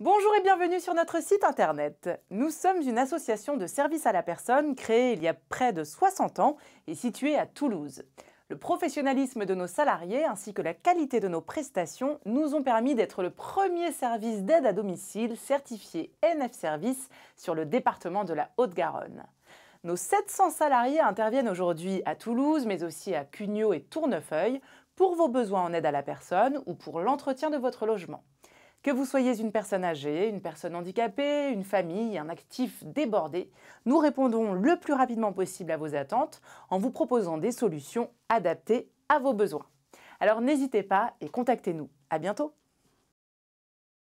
Bonjour et bienvenue sur notre site internet. Nous sommes une association de services à la personne créée il y a près de 60 ans et située à Toulouse. Le professionnalisme de nos salariés ainsi que la qualité de nos prestations nous ont permis d'être le premier service d'aide à domicile certifié NF Service sur le département de la Haute-Garonne. Nos 700 salariés interviennent aujourd'hui à Toulouse, mais aussi à Cugnot et Tournefeuille, pour vos besoins en aide à la personne ou pour l'entretien de votre logement. Que vous soyez une personne âgée, une personne handicapée, une famille, un actif débordé, nous répondrons le plus rapidement possible à vos attentes en vous proposant des solutions adaptées à vos besoins. Alors n'hésitez pas et contactez-nous. À bientôt